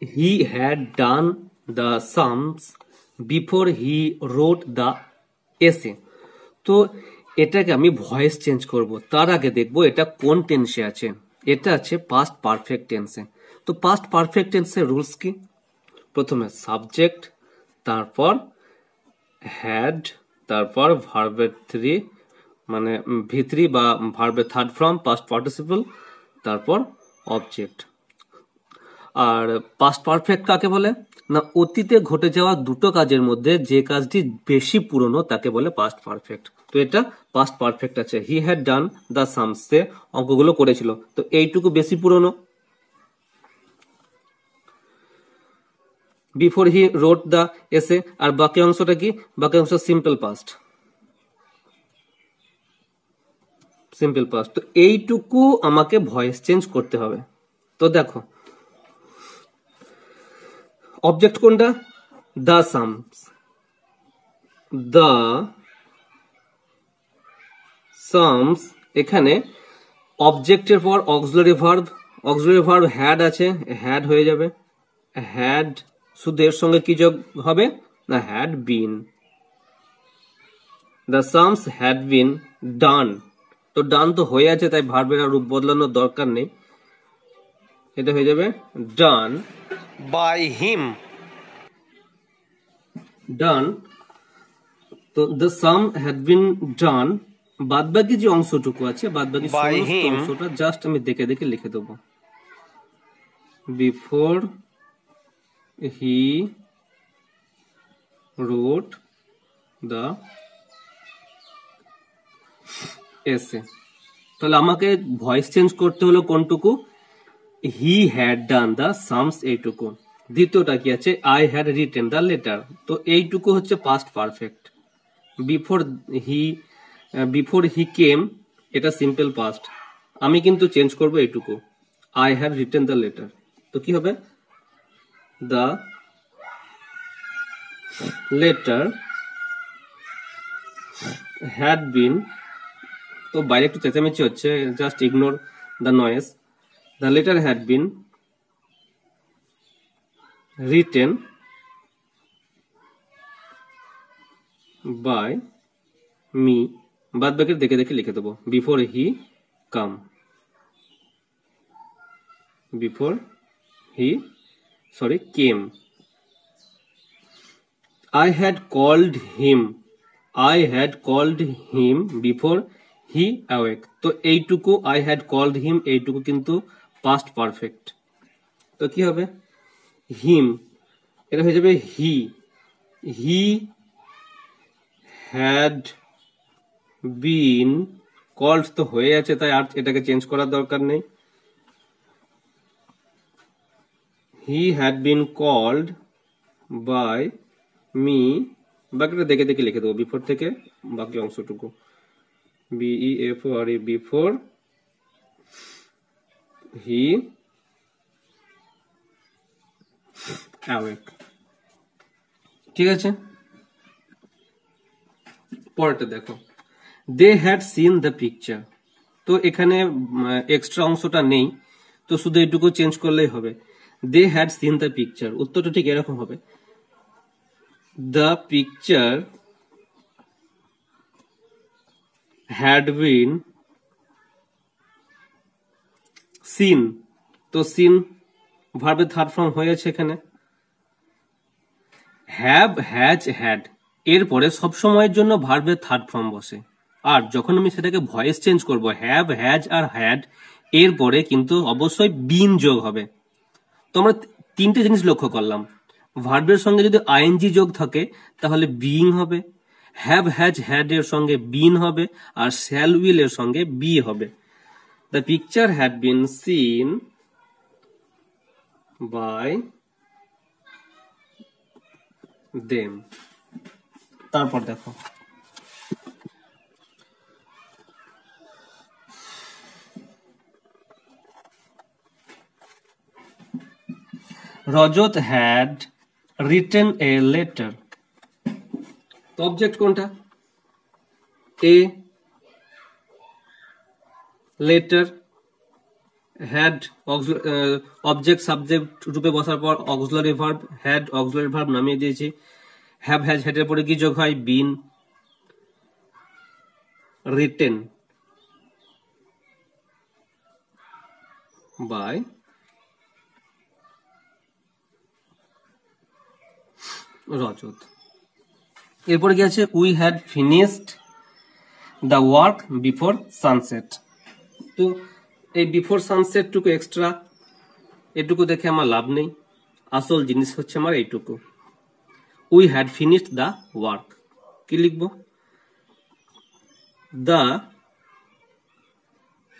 he had done the sums before he wrote the essay তো এটাকে আমি voice change করব তার আগে দেখব এটা কোন টেন্সে আছে এটা আছে পাস্ট পারফেক্ট টেন্সে তো পাস্ট পারফেক্ট টেন্সের রুলস কি প্রথমে সাবজেক্ট তারপর হ্যাড তারপর ভার্বের থ্রি মানে ভিত্রি বা ভার্বের থার্ড ফর্ম পাস্ট পার্টিসিপল তারপর অবজেক্ট আর পাস্ট পারফেক্ট কাকে বলে না অতীতে ঘটে যাওয়া দুটো কাজের মধ্যে যে কাজটি বেশি পুরনো তাকে বলে পাস্ট পারফেক্ট তো এটা পাস্ট পারফেক্ট আছে হি হ্যাড ডান দ্য সামসে অঙ্কগুলো করেছিল তো এইটুকু বেশি পুরনো before he wrote the essay আর বাকি অংশটা কি বাকি অংশ সিম্পল পাস্ট সিম্পল পাস্ট তো এইটুকু আমাকে ভয়েস চেঞ্জ করতে হবে তো দেখো অবজেক্ট কোনটা দ্য সামস দ্য সামস এখানে অবজেক্টের পর auxiliary verb auxiliary verb had আছে হ্যাড হয়ে যাবে হ্যাড শুধু এর সঙ্গে কি যোগ হবে না had been the sums had been done তো ডান তো হয়ে আছে তাই ভার্ভের আর রূপ বদলানোর দরকার নেই এটা হয়ে যাবে ডান by him. Done. তো the sum had been done বাদ বাকি যে অংশটুকু আছে বাদ বাকি অংশটা জাস্ট আমি দেখে দেখে লিখে দেবো before he wrote the essay তাহলে আমাকে ভয়েস চেঞ্জ করতে হলো কোনটুকু he had done the sums এইটুকু দ্বিতীয়টা কি আছে I had written the letter তো এইটুকু হচ্ছে past perfect before he before he came এটা সিম্পল পাস্ট আমি কিন্তু চেঞ্জ করবো এইটুকু I had written the letter তো কি হবে দ্য লেটার হ্যাড বিন তো বাইরে একটু চেঁচামেচি হচ্ছে just ignore the noise The letter had been written by me বাদ বাকি দেখে দেখে লিখে দেবো before he come before he sorry came I had called him I had called him before he awake তো এইটুকু আই হ্যাড কল্ড হিম এইটুকু কিন্তু পাস্ট পারফেক্ট তো কি হবে হিম এটা হয়ে যাবে হি হি হ্যাড বিন কল্ড তো হয়ে আছে তাই আর এটাকে চেঞ্জ করার দরকার নেই he had been called by me বাকিটা দেখে দেখে লিখে দেবো বিফোর থেকে বাকি অংশটুকু B E F R before he awake ঠিক আছে পরেরটা দেখো they had seen the picture তো এখানে এক্সট্রা অংশটা নেই তো শুধু এটুকু চেঞ্জ করলেই হবে they had seen the picture উত্তরটা ঠিক এরকম হবে the picture had been seen তো সিন ভার্বের থার্ড ফর্ম হয়েছে এখানে হ্যাভ হ্যাজ হ্যাড এরপরে সবসময়ের জন্য ভার্বের থার্ড ফর্ম বসে আর যখন আমি সেটাকে ভয়েস চেঞ্জ করব হ্যাভ হ্যাজ আর হ্যাড এরপরে কিন্তু অবশ্যই বিন যোগ হবে তো আমরা তিনটে জিনিস লক্ষ্য করলাম ভার্বের সঙ্গে যদি আইএনজি যোগ থাকে তাহলে বিইং হবে হ্যাভ হ্যাজ হ্যাড এর সঙ্গে বিন হবে আর শ্যাল উইল এর সঙ্গে বি হবে The picture had been seen by them. তারপর দেখো Rajat had written a letter object কোনটা a letter had object subject রূপে বসার পর auxiliary verb had auxiliary verb নামিয়ে দিয়েছি হ্যাভ হ্যাজ হ্যাডের পরে কি যোগ হয় বিন রিটেন বাই রজত এরপরে কি আছে we had finished the work before sunset তো এই বিফোর সানসেটটুকু এক্সট্রা এটুকু দেখে আমার লাভ নেই আসল জিনিস হচ্ছে আমার এইটুকু we had finished the work কি লিখব দ্য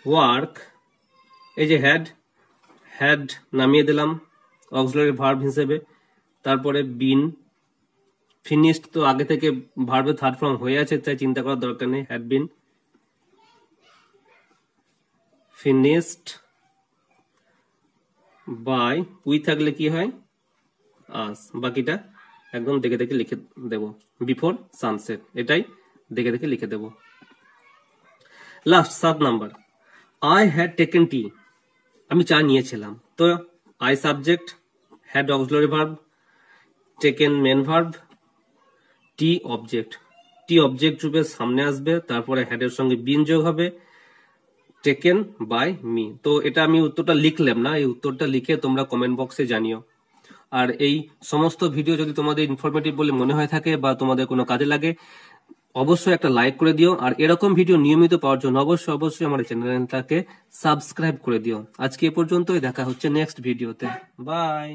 ওয়ার্ক এই যে হ্যাড হ্যাড নামিয়ে দিলাম অক্সিলারি ভার্ব হিসেবে তারপরে বিন ফিনিশড তো আগে থেকে ভার্বের থার্ড ফর্ম হয়ে আছে তাই চিন্তা করার দরকার নেই had been finished by we থাকলে কি হয় আস বাকিটা একদম দেখে দেখে লিখে দেব বিফোর সানসেট এটাই দেখে দেখে লিখে দেব লাস্ট সাত number I had taken tea আমি চা নিয়েছিলাম তো I subject had auxiliary verb taken main verb tea object tea object রূপে সামনে আসবে তারপরে হ্যাডের সঙ্গে বিন যোগ হবে টেকেন বাই মি তো এটা আমি উত্তরটা লিখলাম না এই উত্তরটা লিখে তোমরা কমেন্ট বক্সে জানিও আর এই সমস্ত ভিডিও যদি তোমাদের ইনফরমেটিভ বলে মনে হয়ে থাকে বা তোমাদের কোনো কাজে লাগে অবশ্যই একটা লাইক করে দিও আর এরকম ভিডিও নিয়মিত পাওয়ার জন্য অবশ্যই অবশ্যই আমার চ্যানেলটাকে সাবস্ক্রাইব করে দিও আজকে এ পর্যন্তই দেখা হচ্ছে নেক্সট ভিডিওতে বাই